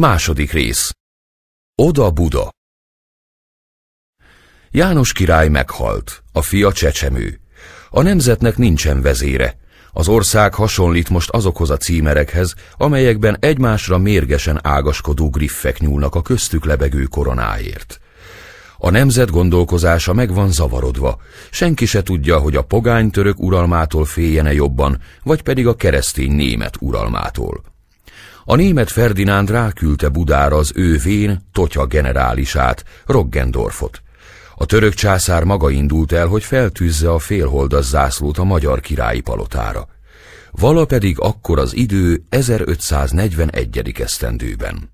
Második rész. Oda Buda. János király meghalt, a fia csecsemő. A nemzetnek nincsen vezére. Az ország hasonlít most azokhoz a címerekhez, amelyekben egymásra mérgesen ágaskodó griffek nyúlnak a köztük lebegő koronáért. A nemzet gondolkozása meg van zavarodva. Senki se tudja, hogy a pogány török uralmától féljene jobban, vagy pedig a keresztény német uralmától. A német Ferdinánd ráküldte Budára az ő vén Totya generálisát, Roggendorfot. A török császár maga indult el, hogy feltűzze a félholdas zászlót a magyar királyi palotára. Vala pedig akkor az idő 1541. esztendőben.